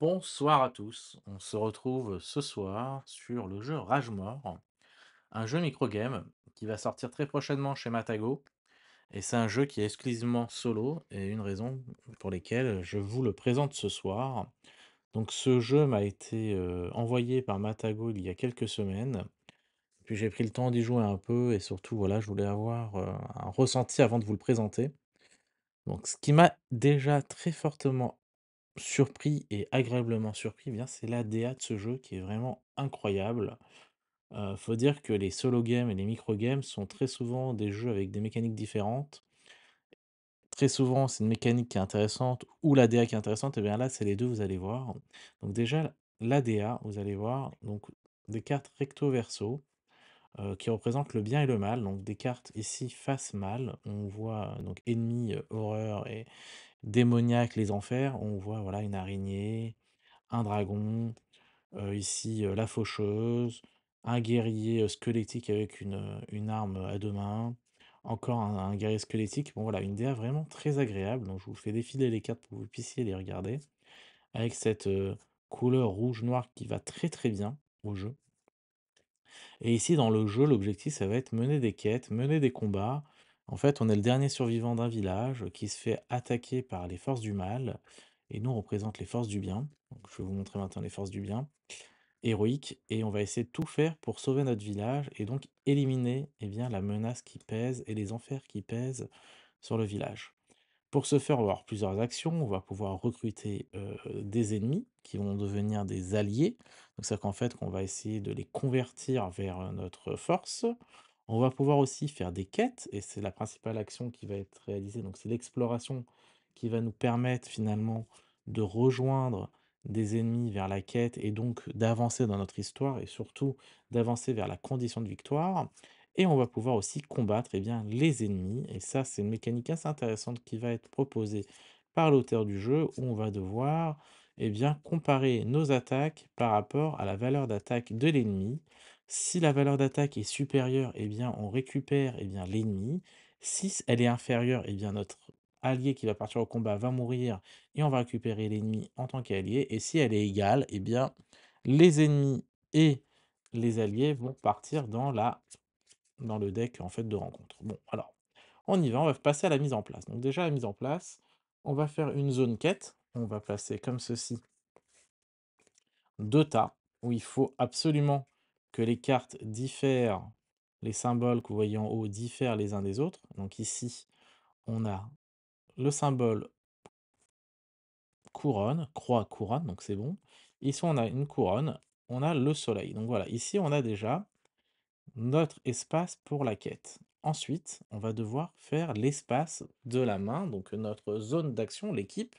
Bonsoir à tous, on se retrouve ce soir sur le jeu Rage Mort, un jeu microgame qui va sortir très prochainement chez Matago, et c'est un jeu qui est exclusivement solo, et une raison pour laquelle je vous le présente ce soir. Donc ce jeu m'a été euh, envoyé par Matago il y a quelques semaines, puis j'ai pris le temps d'y jouer un peu, et surtout voilà, je voulais avoir euh, un ressenti avant de vous le présenter. Donc ce qui m'a déjà très fortement surpris et agréablement surpris, eh bien c'est la de ce jeu qui est vraiment incroyable. Euh, faut dire que les solo games et les micro games sont très souvent des jeux avec des mécaniques différentes. Très souvent, c'est une mécanique qui est intéressante ou la qui est intéressante. Et eh bien là, c'est les deux, vous allez voir. Donc déjà, la vous allez voir, donc des cartes recto verso euh, qui représentent le bien et le mal. Donc des cartes ici face mal, on voit donc ennemi, euh, horreur et, démoniaque, les enfers, on voit voilà une araignée, un dragon, ici, la faucheuse, un guerrier, squelettique avec une, arme, à deux mains, encore un guerrier squelettique. Bon voilà, une DA vraiment très agréable, donc je vous fais défiler les cartes pour que vous puissiez les regarder, avec cette, couleur rouge-noir qui va très très bien au jeu et ici dans le jeu, l'objectif ça va être mener des quêtes, mener des combats en fait, on est le dernier survivant d'un village qui se fait attaquer par les forces du mal, et nous on représente les forces du bien. je vais vous montrer maintenant les forces du bien, héroïques, et on va essayer de tout faire pour sauver notre village et donc éliminer eh bien, la menace qui pèse et les enfers qui pèsent sur le village. Pour ce faire, on va avoir plusieurs actions. On va pouvoir recruter euh, des ennemis qui vont devenir des alliés. Donc, c'est-à-dire qu'en fait, qu'on va essayer de les convertir vers euh, notre force. On va pouvoir aussi faire des quêtes, et c'est la principale action qui va être réalisée. Donc c'est l'exploration qui va nous permettre finalement de rejoindre des ennemis vers la quête et donc d'avancer dans notre histoire et surtout d'avancer vers la condition de victoire. Et on va pouvoir aussi combattre eh bien, les ennemis. Et ça, c'est une mécanique assez intéressante qui va être proposée par l'auteur du jeu où on va devoir eh bien, comparer nos attaques par rapport à la valeur d'attaque de l'ennemi si la valeur d'attaque est supérieure, eh bien, on récupère eh bien, l'ennemi. Si elle est inférieure, eh bien, notre allié qui va partir au combat va mourir et on va récupérer l'ennemi en tant qu'allié. Et si elle est égale, eh bien, les ennemis et les alliés vont partir dans, la, dans le deck en fait, de rencontre. Bon, alors, on y va, on va passer à la mise en place. Donc déjà, la mise en place, on va faire une zone quête. On va placer comme ceci deux tas où il faut absolument que les cartes diffèrent, les symboles que vous voyez en haut diffèrent les uns des autres. Donc ici, on a le symbole couronne, croix, couronne, donc c'est bon. Ici, on a une couronne, on a le soleil. Donc voilà, ici, on a déjà notre espace pour la quête. Ensuite, on va devoir faire l'espace de la main, donc notre zone d'action, l'équipe,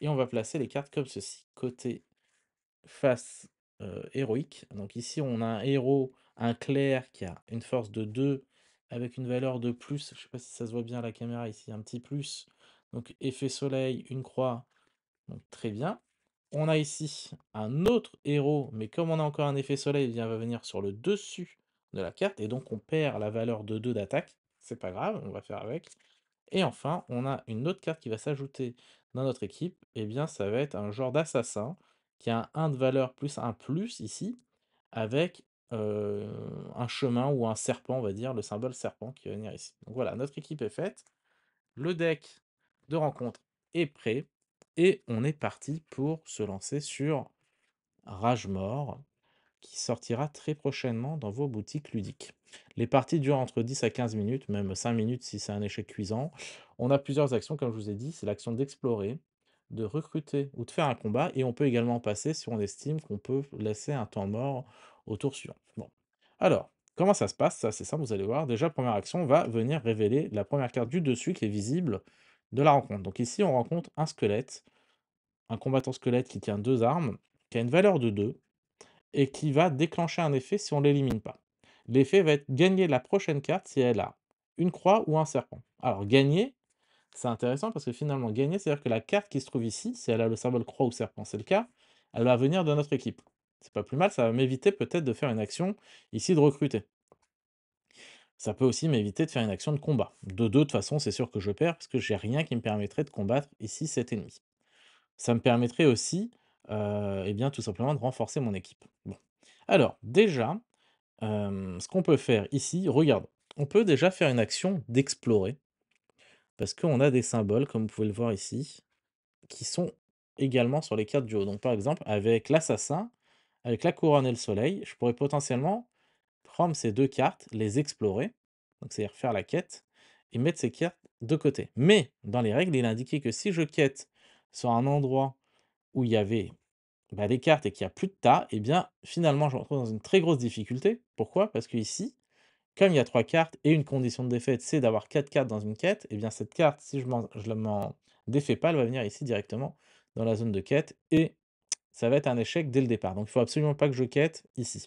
et on va placer les cartes comme ceci, côté face euh, héroïque. Donc ici, on a un héros, un clerc qui a une force de 2 avec une valeur de plus. Je sais pas si ça se voit bien à la caméra ici, un petit plus. Donc effet soleil, une croix. Donc très bien. On a ici un autre héros, mais comme on a encore un effet soleil, il va venir sur le dessus de la carte, et donc on perd la valeur de 2 d'attaque. C'est pas grave, on va faire avec. Et enfin, on a une autre carte qui va s'ajouter dans notre équipe, et eh bien ça va être un genre d'assassin qui a un 1 de valeur plus un plus ici, avec un chemin ou un serpent, on va dire, le symbole serpent qui va venir ici. Donc voilà, notre équipe est faite, le deck de rencontre est prêt, et on est parti pour se lancer sur Rage Mort, qui sortira très prochainement dans vos boutiques ludiques. Les parties durent entre 10 à 15 minutes, même 5 minutes si c'est un échec cuisant. On a plusieurs actions, comme je vous ai dit, c'est l'action d'explorer, de recruter ou de faire un combat, et on peut également passer si on estime qu'on peut laisser un temps mort au tour suivant. Bon. Alors, comment ça se passe Ça, c'est simple, vous allez voir. Déjà, première action, va venir révéler la première carte du dessus qui est visible de la rencontre. Donc ici, on rencontre un squelette, un combattant squelette qui tient deux armes, qui a une valeur de 2, et qui va déclencher un effet si on ne l'élimine pas. L'effet va être gagner la prochaine carte si elle a une croix ou un serpent. Alors, gagner, c'est intéressant parce que finalement, gagner, c'est-à-dire que la carte qui se trouve ici, si elle a le symbole croix ou serpent, c'est le cas, elle va venir de notre équipe. C'est pas plus mal, ça va m'éviter peut-être de faire une action ici de recruter. Ça peut aussi m'éviter de faire une action de combat. De de toute façon, c'est sûr que je perds parce que j'ai rien qui me permettrait de combattre ici cet ennemi. Ça me permettrait aussi, euh, eh bien, tout simplement de renforcer mon équipe. Bon. Alors, déjà, euh, ce qu'on peut faire ici, regarde, on peut déjà faire une action d'explorer parce qu'on a des symboles, comme vous pouvez le voir ici, qui sont également sur les cartes du haut. Donc par exemple, avec l'assassin, avec la couronne et le soleil, je pourrais potentiellement prendre ces deux cartes, les explorer, donc c'est-à-dire faire la quête, et mettre ces cartes de côté. Mais dans les règles, il est indiqué que si je quête sur un endroit où il y avait bah, des cartes et qu'il n'y a plus de tas, et eh bien finalement je me retrouve dans une très grosse difficulté. Pourquoi Parce que ici, comme il y a trois cartes et une condition de défaite, c'est d'avoir quatre cartes dans une quête, et eh bien cette carte, si je ne m'en défais pas, elle va venir ici directement dans la zone de quête et ça va être un échec dès le départ. Donc il faut absolument pas que je quête ici.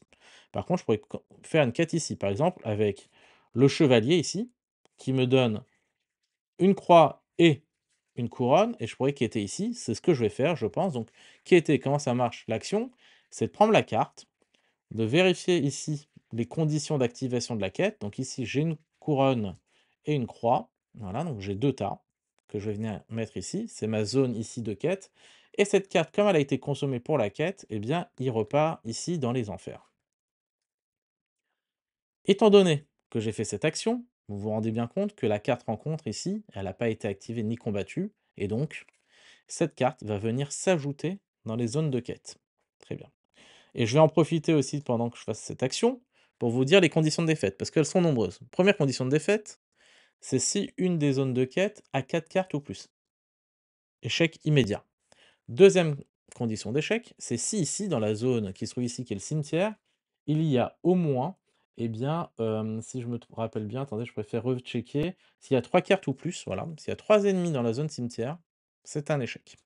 Par contre, je pourrais faire une quête ici, par exemple, avec le chevalier ici, qui me donne une croix et une couronne, et je pourrais quêter ici. C'est ce que je vais faire, je pense. Donc quêter, comment ça marche L'action, c'est de prendre la carte, de vérifier ici les conditions d'activation de la quête. Donc ici, j'ai une couronne et une croix. Voilà, donc j'ai deux tas que je vais venir mettre ici. C'est ma zone ici de quête. Et cette carte, comme elle a été consommée pour la quête, eh bien, il repart ici dans les enfers. Étant donné que j'ai fait cette action, vous vous rendez bien compte que la carte rencontre ici, elle n'a pas été activée ni combattue, et donc cette carte va venir s'ajouter dans les zones de quête. Très bien. Et je vais en profiter aussi pendant que je fasse cette action pour vous dire les conditions de défaite, parce qu'elles sont nombreuses. Première condition de défaite, c'est si une des zones de quête a quatre cartes ou plus. Échec immédiat. Deuxième condition d'échec, c'est si ici, dans la zone qui se trouve ici, qui est le cimetière, il y a au moins, eh bien, euh, si je me rappelle bien, attendez, je préfère re-checker, s'il y a trois cartes ou plus, voilà, s'il y a 3 ennemis dans la zone cimetière, c'est un échec.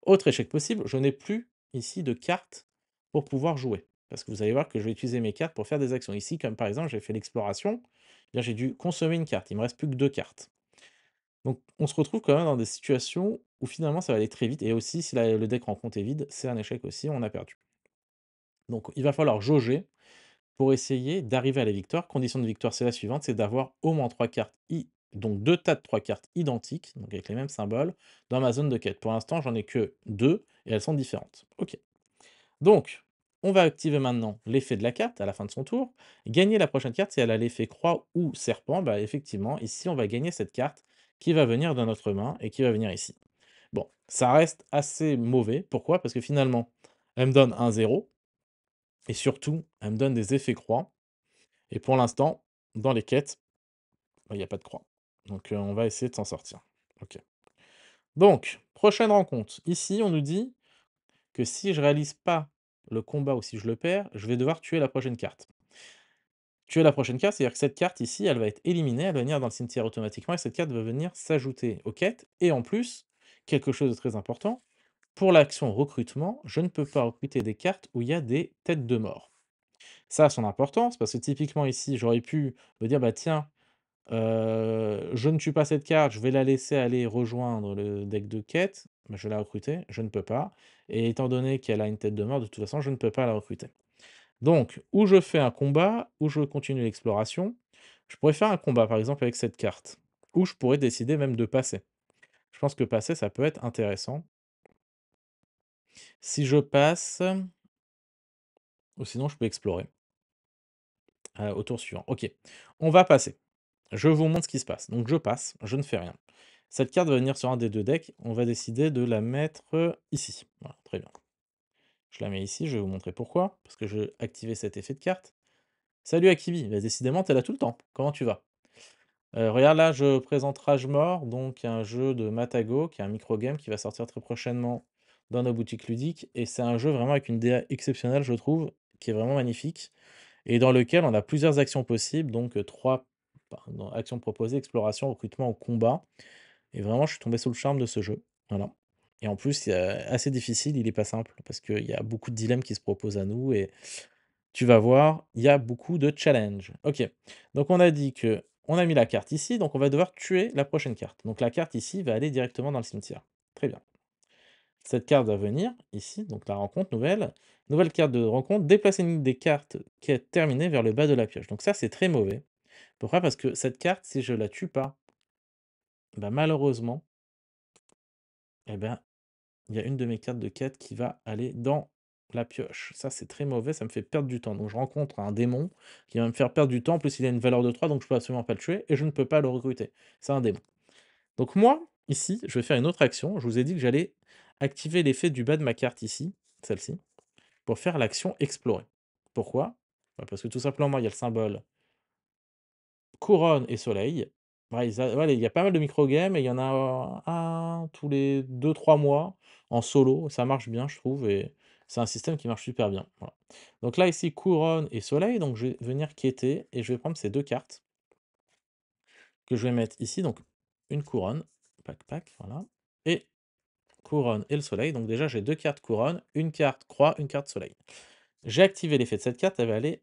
Autre échec possible, je n'ai plus ici de cartes pour pouvoir jouer. Parce que vous allez voir que je vais utiliser mes cartes pour faire des actions. Ici, comme par exemple, j'ai fait l'exploration, eh j'ai dû consommer une carte. Il me reste plus que deux cartes. Donc, on se retrouve quand même dans des situations où finalement, ça va aller très vite. Et aussi, si le deck rencontre est vide, c'est un échec aussi, on a perdu. Donc, il va falloir jauger pour essayer d'arriver à la victoire. Condition de victoire, c'est la suivante, c'est d'avoir au moins trois cartes, i, donc deux tas de trois cartes identiques, donc avec les mêmes symboles, dans ma zone de quête. Pour l'instant, j'en ai que deux et elles sont différentes. Ok. Donc, on va activer maintenant l'effet de la carte à la fin de son tour. Gagner la prochaine carte si elle a l'effet croix ou serpent. Bah effectivement, ici on va gagner cette carte qui va venir dans notre main et qui va venir ici. Bon, ça reste assez mauvais. Pourquoi Parce que finalement, elle me donne un 0. Et surtout, elle me donne des effets croix. Et pour l'instant, dans les quêtes, bah, il n'y a pas de croix. Donc euh, on va essayer de s'en sortir. Ok. Donc, prochaine rencontre. Ici, on nous dit que si je réalise pas le combat ou si je le perds, je vais devoir tuer la prochaine carte. Tuer la prochaine carte, c'est-à-dire que cette carte ici, elle va être éliminée, elle va venir dans le cimetière automatiquement, et cette carte va venir s'ajouter aux quêtes. Et en plus, quelque chose de très important, pour l'action recrutement, je ne peux pas recruter des cartes où il y a des têtes de mort. Ça a son importance, parce que typiquement ici, j'aurais pu me dire, bah tiens, euh, je ne tue pas cette carte, je vais la laisser aller rejoindre le deck de quête, je la recruter, je ne peux pas. Et étant donné qu'elle a une tête de mort, de toute façon, je ne peux pas la recruter. Donc, ou je fais un combat, ou je continue l'exploration. Je pourrais faire un combat, par exemple, avec cette carte. Ou je pourrais décider même de passer. Je pense que passer, ça peut être intéressant. Si je passe... Ou sinon, je peux explorer. Euh, au tour suivant. Ok, on va passer. Je vous montre ce qui se passe. Donc, je passe, je ne fais rien. Cette carte va venir sur un des deux decks. On va décider de la mettre euh, ici. très bien. Je la mets ici, je vais vous montrer pourquoi. Parce que je activé cet effet de carte. Salut Akibi, Mais bah, décidément, t'es là tout le temps. Comment tu vas euh, Regarde là, je présente Rage Mort, donc un jeu de Matago, qui est un micro-game qui va sortir très prochainement dans nos boutiques ludiques. Et c'est un jeu vraiment avec une DA exceptionnelle, je trouve, qui est vraiment magnifique. Et dans lequel on a plusieurs actions possibles, donc euh, trois actions proposées, exploration, recrutement ou combat. Et vraiment, je suis tombé sous le charme de ce jeu. Voilà. Et en plus, c'est assez difficile, il n'est pas simple, parce qu'il y a beaucoup de dilemmes qui se proposent à nous, et tu vas voir, il y a beaucoup de challenges. Ok, donc on a dit que on a mis la carte ici, donc on va devoir tuer la prochaine carte. Donc la carte ici va aller directement dans le cimetière. Très bien. Cette carte va venir ici, donc la rencontre nouvelle. Nouvelle carte de rencontre, déplacer une des cartes qui est terminée vers le bas de la pioche. Donc ça, c'est très mauvais. Pourquoi Parce que cette carte, si je la tue pas, bah, malheureusement, eh ben, il y a une de mes cartes de quête qui va aller dans la pioche. Ça, c'est très mauvais, ça me fait perdre du temps. Donc, je rencontre un démon qui va me faire perdre du temps. plus, il a une valeur de 3, donc je peux absolument pas le tuer et je ne peux pas le recruter. C'est un démon. Donc, moi, ici, je vais faire une autre action. Je vous ai dit que j'allais activer l'effet du bas de ma carte ici, celle-ci, pour faire l'action explorer. Pourquoi bah, Parce que tout simplement, il y a le symbole couronne et soleil il y a pas mal de micro-games et il y en a un ah, tous les 2-3 mois en solo. Ça marche bien, je trouve, et c'est un système qui marche super bien. Donc là, ici, couronne et soleil. Donc je vais venir quitter et je vais prendre ces deux cartes que je vais mettre ici. Donc une couronne, pack, pack, voilà, et couronne et le soleil. Donc déjà, j'ai deux cartes couronne, une carte croix, une carte soleil. J'ai activé l'effet de cette carte, elle va aller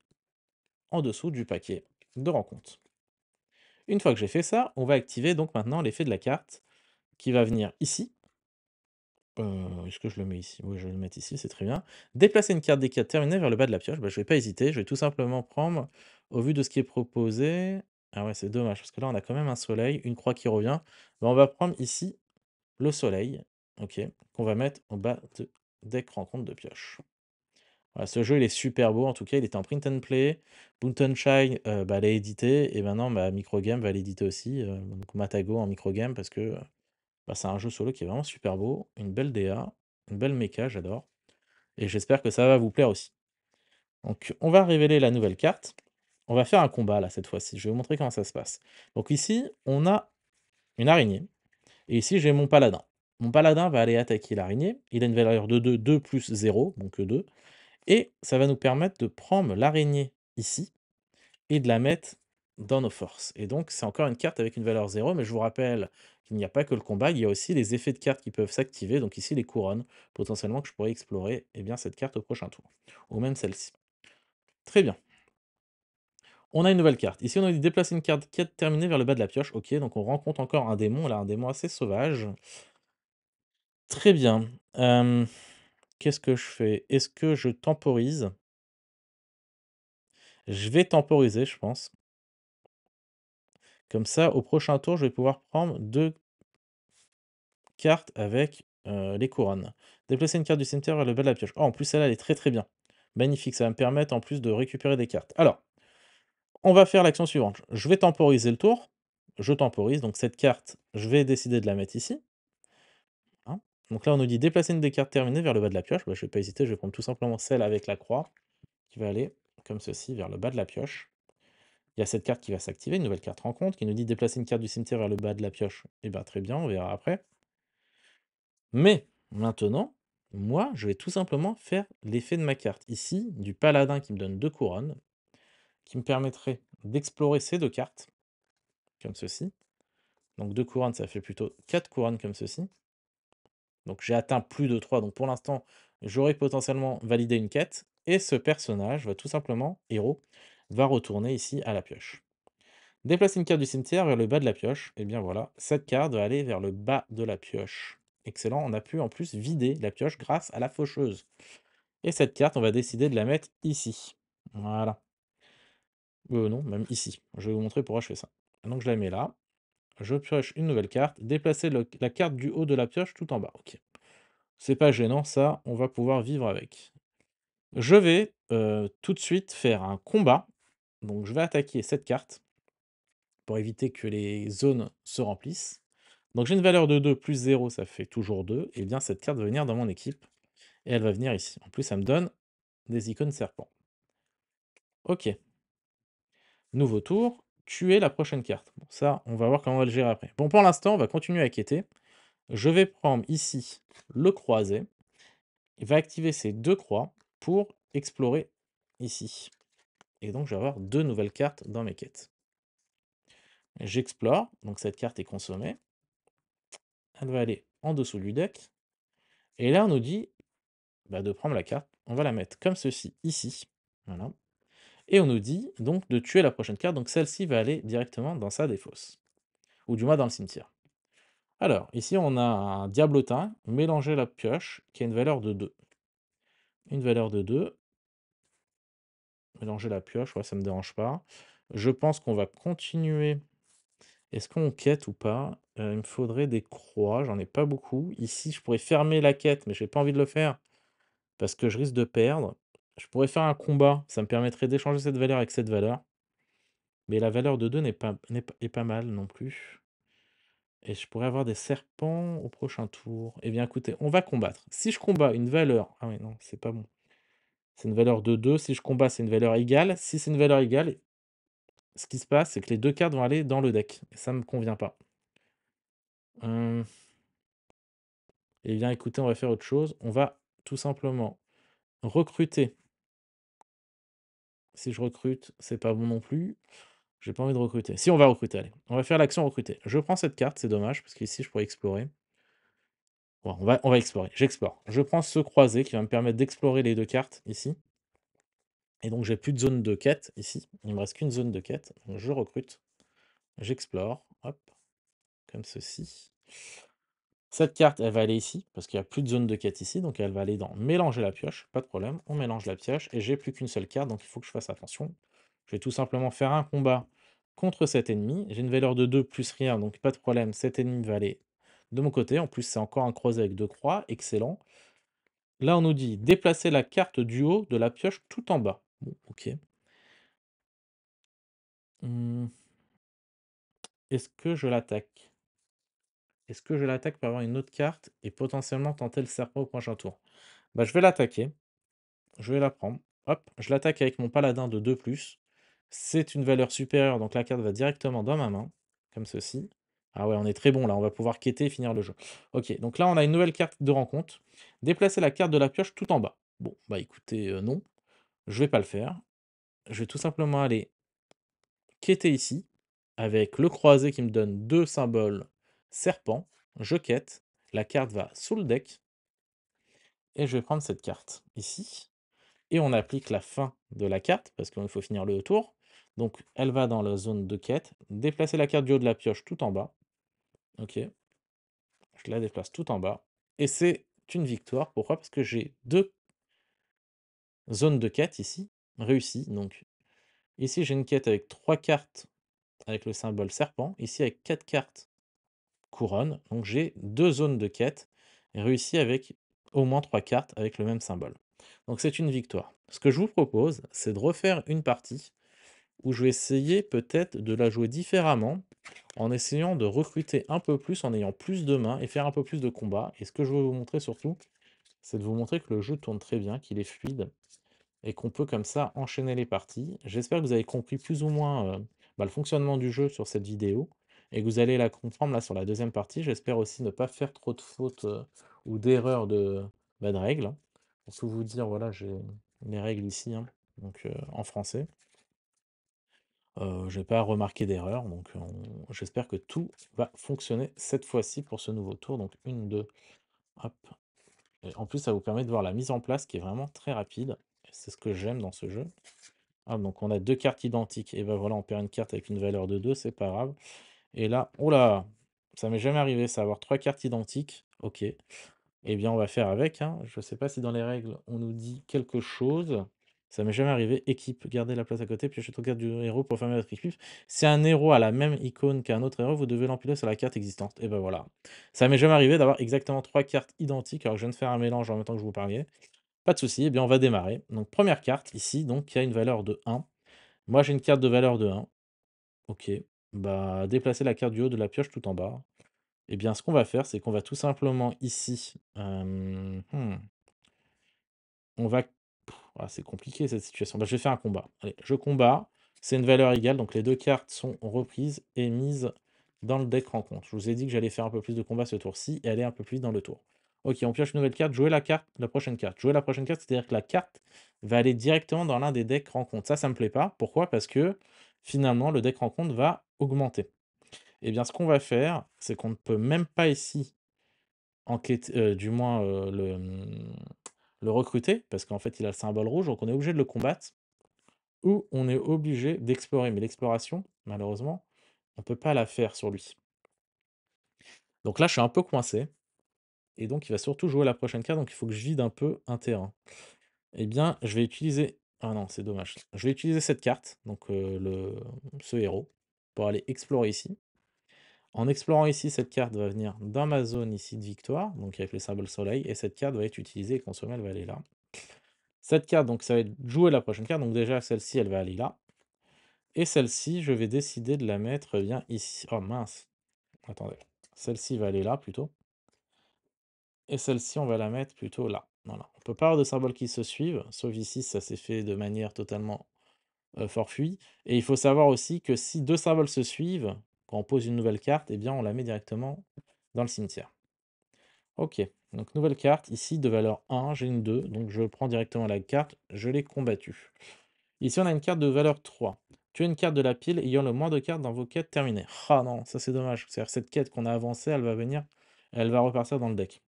en dessous du paquet de rencontres. Une fois que j'ai fait ça, on va activer donc maintenant l'effet de la carte qui va venir ici. Euh, est-ce que je le mets ici Oui, je vais le mettre ici, c'est très bien. Déplacer une carte des cartes terminées vers le bas de la pioche. Ben, je ne vais pas hésiter, je vais tout simplement prendre, au vu de ce qui est proposé... Ah ouais, c'est dommage, parce que là, on a quand même un soleil, une croix qui revient. Ben, on va prendre ici le soleil, ok, qu'on va mettre au bas de deck rencontre de pioche ce jeu, il est super beau. En tout cas, il était en print and play. Boonton Shine euh, bah, l'a édité. Et maintenant, bah, Microgame va l'éditer aussi. Euh, donc Matago en Microgame parce que euh, bah, c'est un jeu solo qui est vraiment super beau. Une belle DA, une belle méca, j'adore. Et j'espère que ça va vous plaire aussi. Donc, on va révéler la nouvelle carte. On va faire un combat là cette fois-ci. Je vais vous montrer comment ça se passe. Donc, ici, on a une araignée. Et ici, j'ai mon paladin. Mon paladin va aller attaquer l'araignée. Il a une valeur de 2, 2 plus 0, donc 2. Et ça va nous permettre de prendre l'araignée ici et de la mettre dans nos forces. Et donc, c'est encore une carte avec une valeur 0, mais je vous rappelle qu'il n'y a pas que le combat, il y a aussi les effets de cartes qui peuvent s'activer, donc ici les couronnes, potentiellement que je pourrais explorer et eh bien, cette carte au prochain tour, ou même celle-ci. Très bien. On a une nouvelle carte. Ici, on a dit déplacer une carte qui a terminée vers le bas de la pioche. Ok, donc on rencontre encore un démon, là, un démon assez sauvage. Très bien. Qu'est-ce que je fais Est-ce que je temporise Je vais temporiser, je pense. Comme ça, au prochain tour, je vais pouvoir prendre deux cartes avec les couronnes. Déplacer une carte du cimetière vers le bas de la pioche. Oh, en plus, celle-là, elle est très très bien. Magnifique, ça va me permettre en plus de récupérer des cartes. Alors, on va faire l'action suivante. Je vais temporiser le tour. Je temporise, donc cette carte, je vais décider de la mettre ici. Donc là, on nous dit déplacer une des cartes terminées vers le bas de la pioche. Bah, je ne vais pas hésiter, je vais prendre tout simplement celle avec la croix qui va aller comme ceci vers le bas de la pioche. Il y a cette carte qui va s'activer, une nouvelle carte rencontre qui nous dit déplacer une carte du cimetière vers le bas de la pioche. Et eh bien très bien, on verra après. Mais maintenant, moi, je vais tout simplement faire l'effet de ma carte. Ici, du paladin qui me donne deux couronnes, qui me permettrait d'explorer ces deux cartes, comme ceci. Donc deux couronnes, ça fait plutôt quatre couronnes comme ceci. Donc j'ai atteint plus de 3. Donc pour l'instant, j'aurais potentiellement validé une quête. Et ce personnage va tout simplement, héros, va retourner ici à la pioche. Déplacer une carte du cimetière vers le bas de la pioche. Et bien voilà, cette carte va aller vers le bas de la pioche. Excellent, on a pu en plus vider la pioche grâce à la faucheuse. Et cette carte, on va décider de la mettre ici. Voilà. Euh, non, même ici. Je vais vous montrer pourquoi je fais ça. Donc je la mets là je pioche une nouvelle carte, déplacer la carte du haut de la pioche tout en bas. Ok. C'est pas gênant, ça, on va pouvoir vivre avec. Je vais euh, tout de suite faire un combat. Donc je vais attaquer cette carte pour éviter que les zones se remplissent. Donc j'ai une valeur de 2 plus 0, ça fait toujours 2. Et eh bien cette carte va venir dans mon équipe. Et elle va venir ici. En plus, ça me donne des icônes serpents. Ok. Nouveau tour tuer la prochaine carte. Bon, ça, on va voir comment on va le gérer après. Bon, pour l'instant, on va continuer à quitter. Je vais prendre ici le croisé. Il va activer ces deux croix pour explorer ici. Et donc, je vais avoir deux nouvelles cartes dans mes quêtes. J'explore, donc cette carte est consommée. Elle va aller en dessous du deck. Et là, on nous dit bah, de prendre la carte. On va la mettre comme ceci, ici. Voilà. Et on nous dit donc de tuer la prochaine carte, donc celle-ci va aller directement dans sa défausse. Ou du moins dans le cimetière. Alors, ici on a un diablotin mélanger la pioche qui a une valeur de 2. Une valeur de 2. Mélanger la pioche, ça ne me dérange pas. Je pense qu'on va continuer. Est-ce qu'on quête ou pas euh, Il me faudrait des croix, j'en ai pas beaucoup. Ici, je pourrais fermer la quête, mais j'ai pas envie de le faire parce que je risque de perdre. Je pourrais faire un combat, ça me permettrait d'échanger cette valeur avec cette valeur. Mais la valeur de 2 n'est pas, pas mal non plus. Et je pourrais avoir des serpents au prochain tour. Eh bien écoutez, on va combattre. Si je combats une valeur... Ah oui, non, c'est pas bon. C'est une valeur de 2. Si je combats, c'est une valeur égale. Si c'est une valeur égale, ce qui se passe, c'est que les deux cartes vont aller dans le deck. Et ça ne me convient pas. Hum. Eh bien écoutez, on va faire autre chose. On va tout simplement recruter si je recrute, c'est pas bon non plus. J'ai pas envie de recruter. Si, on va recruter, allez. On va faire l'action recruter. Je prends cette carte, c'est dommage, parce qu'ici, je pourrais explorer. on va, on va explorer. J'explore. Je prends ce croisé qui va me permettre d'explorer les deux cartes, ici. Et donc, j'ai plus de zone de quête, ici. Il me reste qu'une zone de quête. je recrute. J'explore. Hop. Comme ceci. Cette carte, elle va aller ici, parce qu'il n'y a plus de zone de quête ici, donc elle va aller dans mélanger la pioche, pas de problème, on mélange la pioche, et j'ai plus qu'une seule carte, donc il faut que je fasse attention. Je vais tout simplement faire un combat contre cet ennemi, j'ai une valeur de 2 plus rien, donc pas de problème, cet ennemi va aller de mon côté, en plus c'est encore un croisé avec deux croix, excellent. Là on nous dit déplacer la carte du haut de la pioche tout en bas. Bon, ok. Hum. Est-ce que je l'attaque est-ce que je l'attaque pour avoir une autre carte et potentiellement tenter le serpent au prochain tour Bah, je vais l'attaquer. Je vais la prendre. Hop, je l'attaque avec mon paladin de 2 ⁇ C'est une valeur supérieure, donc la carte va directement dans ma main, comme ceci. Ah ouais, on est très bon là, on va pouvoir quêter et finir le jeu. Ok, donc là on a une nouvelle carte de rencontre. Déplacer la carte de la pioche tout en bas. Bon, bah écoutez, euh, non, je vais pas le faire. Je vais tout simplement aller quitter ici, avec le croisé qui me donne deux symboles serpent, je quête, la carte va sous le deck, et je vais prendre cette carte ici, et on applique la fin de la carte, parce qu'il faut finir le tour, donc elle va dans la zone de quête, déplacer la carte du haut de la pioche tout en bas, ok, je la déplace tout en bas, et c'est une victoire, pourquoi Parce que j'ai deux zones de quête ici, réussies, donc ici j'ai une quête avec trois cartes avec le symbole serpent, ici avec quatre cartes couronne. Donc j'ai deux zones de quête réussies avec au moins trois cartes avec le même symbole. Donc c'est une victoire. Ce que je vous propose, c'est de refaire une partie où je vais essayer peut-être de la jouer différemment en essayant de recruter un peu plus, en ayant plus de mains et faire un peu plus de combats. Et ce que je veux vous montrer surtout, c'est de vous montrer que le jeu tourne très bien, qu'il est fluide et qu'on peut comme ça enchaîner les parties. J'espère que vous avez compris plus ou moins euh, bah, le fonctionnement du jeu sur cette vidéo et vous allez la comprendre là sur la deuxième partie. J'espère aussi ne pas faire trop de fautes euh, ou d'erreurs de, bah, règles. Hein. Pour vous dire, voilà, j'ai mes règles ici, hein, donc euh, en français. Euh, je n'ai pas remarqué d'erreur, donc j'espère que tout va fonctionner cette fois-ci pour ce nouveau tour. Donc une, deux, hop. en plus, ça vous permet de voir la mise en place qui est vraiment très rapide. C'est ce que j'aime dans ce jeu. Ah, donc on a deux cartes identiques. Et ben voilà, on perd une carte avec une valeur de 2, c'est pas grave. Et là, oula, ça m'est jamais arrivé, ça, avoir trois cartes identiques. Ok. Eh bien, on va faire avec. Hein. Je ne sais pas si dans les règles, on nous dit quelque chose. Ça m'est jamais arrivé. Équipe, gardez la place à côté, puis je te regarde du héros pour fermer votre équipe. Si un héros a la même icône qu'un autre héros, vous devez l'empiler sur la carte existante. Et eh ben voilà. Ça m'est jamais arrivé d'avoir exactement trois cartes identiques. Alors je viens de faire un mélange en même temps que je vous parlais. Pas de souci, eh bien on va démarrer. Donc première carte ici, donc qui a une valeur de 1. Moi j'ai une carte de valeur de 1. Ok. Bah, déplacer la carte du haut de la pioche tout en bas. et eh bien, ce qu'on va faire, c'est qu'on va tout simplement ici. Hmm. on va. Ah, c'est compliqué cette situation. Bah, je vais faire un combat. Allez, je combat. C'est une valeur égale, donc les deux cartes sont reprises et mises dans le deck rencontre. Je vous ai dit que j'allais faire un peu plus de combat ce tour-ci et aller un peu plus dans le tour. Ok, on pioche une nouvelle carte, jouer la carte, la prochaine carte. Jouer la prochaine carte, c'est-à-dire que la carte va aller directement dans l'un des decks rencontre. Ça, ça me plaît pas. Pourquoi Parce que finalement, le deck rencontre va augmenter. Eh bien, ce qu'on va faire, c'est qu'on ne peut même pas ici enquêter, euh, du moins euh, le, mmh, le recruter, parce qu'en fait, il a le symbole rouge, donc on est obligé de le combattre, ou on est obligé d'explorer. Mais l'exploration, malheureusement, on ne peut pas la faire sur lui. Donc là, je suis un peu coincé. Et donc, il va surtout jouer la prochaine carte, donc il faut que je vide un peu un terrain. Eh bien, je vais utiliser... Ah non, c'est dommage. Je vais utiliser cette carte, donc euh, le... ce héros pour aller explorer ici. En explorant ici, cette carte va venir dans ma zone ici de victoire, donc avec les symboles soleil, et cette carte va être utilisée et consommée, elle va aller là. Cette carte, donc ça va être jouer la prochaine carte, donc déjà celle-ci, elle va aller là. Et celle-ci, je vais décider de la mettre eh bien ici. Oh mince, attendez, celle-ci va aller là plutôt. Et celle-ci, on va la mettre plutôt là. Voilà. On peut pas avoir de symboles qui se suivent, sauf ici, ça s'est fait de manière totalement euh, forfuit. Et il faut savoir aussi que si deux symboles se suivent, quand on pose une nouvelle carte, eh bien on la met directement dans le cimetière. Ok, donc nouvelle carte, ici de valeur 1, j'ai une 2, donc je prends directement la carte, je l'ai combattue. Ici on a une carte de valeur 3. Tu as une carte de la pile ayant le moins de cartes dans vos quêtes terminées. Ah non, ça c'est dommage, c'est-à-dire cette quête qu'on a avancée, elle va venir, elle va repartir dans le deck.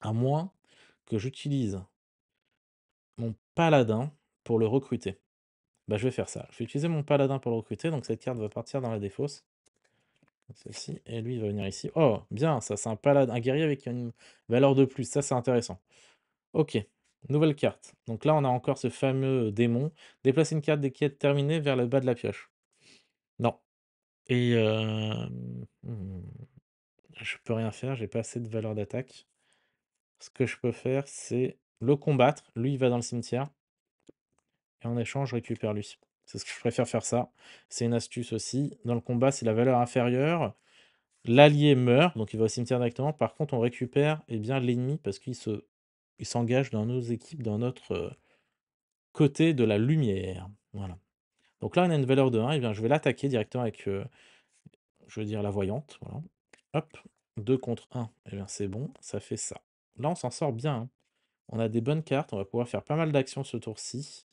À moins que j'utilise mon paladin pour le recruter. Bah, je vais faire ça. Je vais utiliser mon paladin pour le recruter, donc cette carte va partir dans la défausse. Celle-ci, et lui, il va venir ici. Oh, bien, ça, c'est un paladin, un guerrier avec une valeur de plus. Ça, c'est intéressant. Ok, nouvelle carte. Donc là, on a encore ce fameux démon. Déplacer une carte des est terminées vers le bas de la pioche. Non. Et... Euh, hmm, je peux rien faire, j'ai pas assez de valeur d'attaque. Ce que je peux faire, c'est le combattre. Lui, il va dans le cimetière et en échange, je récupère lui. C'est ce que je préfère faire ça. C'est une astuce aussi. Dans le combat, c'est la valeur inférieure. L'allié meurt, donc il va au cimetière directement. Par contre, on récupère eh bien l'ennemi parce qu'il se, il s'engage dans nos équipes, dans notre euh, côté de la lumière. Voilà. Donc là, on a une valeur de 1. et eh bien, je vais l'attaquer directement avec, euh, je veux dire, la voyante. Hop, 2 contre 1. et eh bien, c'est bon, ça fait ça. Là, on s'en sort bien. Hein. On a des bonnes cartes, on va pouvoir faire pas mal d'actions ce tour-ci.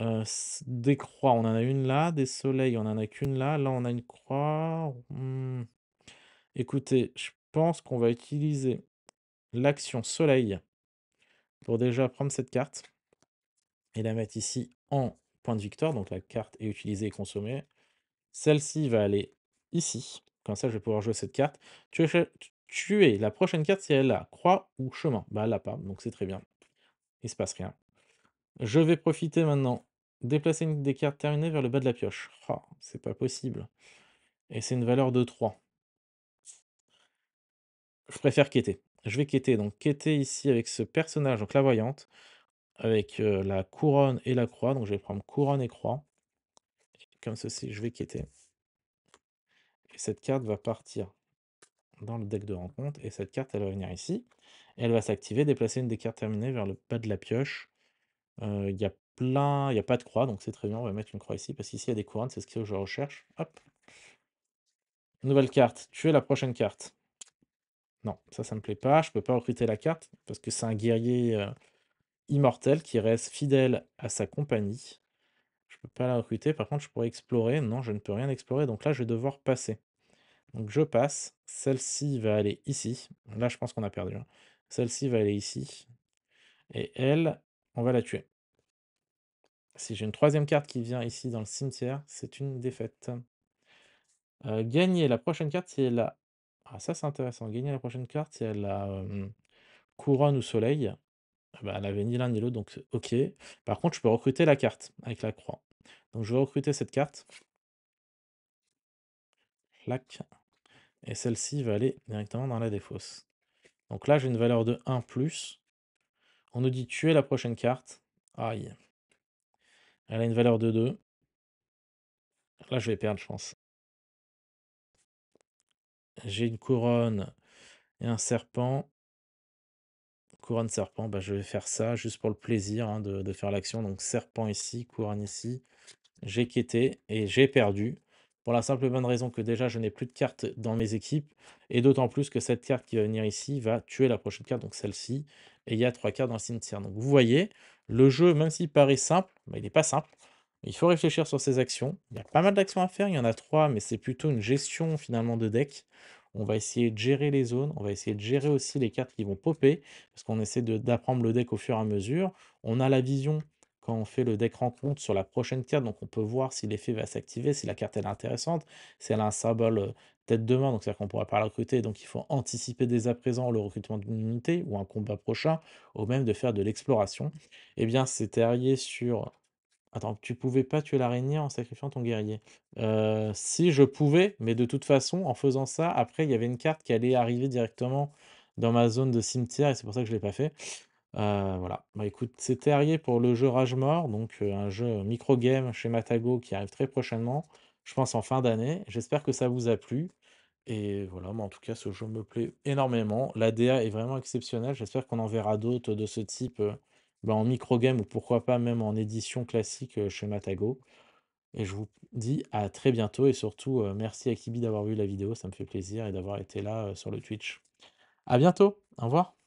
Euh, des croix, on en a une là. Des soleils, on en a qu'une là. Là, on a une croix. Hmm. Écoutez, je pense qu'on va utiliser l'action soleil pour déjà prendre cette carte et la mettre ici en point de victoire. Donc la carte est utilisée et consommée. Celle-ci va aller ici. Comme ça, je vais pouvoir jouer cette carte. Tu es la prochaine carte si elle a croix ou chemin. Bah, elle n'a pas, donc c'est très bien. Il se passe rien. Je vais profiter maintenant Déplacer une des cartes terminées vers le bas de la pioche. Oh, c'est pas possible. Et c'est une valeur de 3. Je préfère quêter. Je vais quitter. Donc quitter ici avec ce personnage, donc la voyante, avec euh, la couronne et la croix. Donc je vais prendre couronne et croix. Comme ceci, je vais quitter. Et cette carte va partir dans le deck de rencontre. Et cette carte, elle va venir ici. elle va s'activer, déplacer une des cartes terminées vers le bas de la pioche. Euh, il n'y a il n'y a pas de croix, donc c'est très bien, on va mettre une croix ici, parce qu'ici il y a des couronnes, c'est ce que je recherche. Nouvelle carte, tuer la prochaine carte. Non, ça, ça me plaît pas, je ne peux pas recruter la carte, parce que c'est un guerrier euh, immortel qui reste fidèle à sa compagnie. Je ne peux pas la recruter, par contre je pourrais explorer, non, je ne peux rien explorer, donc là je vais devoir passer. Donc je passe, celle-ci va aller ici, là je pense qu'on a perdu, hein. celle-ci va aller ici, et elle, on va la tuer. Si j'ai une troisième carte qui vient ici dans le cimetière, c'est une défaite. Euh, gagner la prochaine carte si elle a... Ah ça c'est intéressant. Gagner la prochaine carte si elle a couronne ou soleil. Bah, elle avait ni l'un ni l'autre, donc ok. Par contre, je peux recruter la carte avec la croix. Donc je vais recruter cette carte. Et celle-ci va aller directement dans la défausse. Donc là, j'ai une valeur de 1+. On nous dit tuer la prochaine carte. Aïe. Elle a une valeur de 2. Là, je vais perdre, je pense. J'ai une couronne et un serpent. Couronne serpent, bah, je vais faire ça juste pour le plaisir hein, de, faire l'action. Donc serpent ici, couronne ici. J'ai quitté et j'ai perdu. Pour la simple et bonne raison que déjà je n'ai plus de cartes dans mes équipes. Et d'autant plus que cette carte qui va venir ici va tuer la prochaine carte, donc celle-ci. Et il y a trois cartes dans le cimetière. Donc vous voyez, le jeu, même s'il paraît simple, bah, il n'est pas simple. Il faut réfléchir sur ses actions. Il y a pas mal d'actions à faire, il y en a trois, mais c'est plutôt une gestion finalement de deck. On va essayer de gérer les zones, on va essayer de gérer aussi les cartes qui vont popper, parce qu'on essaie d'apprendre le deck au fur et à mesure. On a la vision quand on fait le deck rencontre sur la prochaine carte, donc on peut voir si l'effet va s'activer, si la carte est intéressante, si elle a un symbole euh, demain, donc c'est-à-dire qu'on pourra pas le recruter, donc il faut anticiper dès à présent le recrutement d'une unité ou un combat prochain, ou même de faire de l'exploration. Eh bien, c'était arrivé sur Attends, tu pouvais pas tuer l'araignée en sacrifiant ton guerrier. Euh, si je pouvais, mais de toute façon, en faisant ça, après, il y avait une carte qui allait arriver directement dans ma zone de cimetière, et c'est pour ça que je l'ai pas fait. Euh, voilà. Bah écoute, c'était arrivé pour le jeu Rage Mort, donc euh, un jeu micro-game chez Matago qui arrive très prochainement, je pense en fin d'année. J'espère que ça vous a plu. Et voilà, mais en tout cas, ce jeu me plaît énormément. La DA est vraiment exceptionnelle. J'espère qu'on en verra d'autres de ce type euh, bah, en microgame ou pourquoi pas même en édition classique euh, chez Matago. Et je vous dis à très bientôt et surtout euh, merci à Kibi d'avoir vu la vidéo, ça me fait plaisir et d'avoir été là sur le Twitch. À bientôt, au revoir.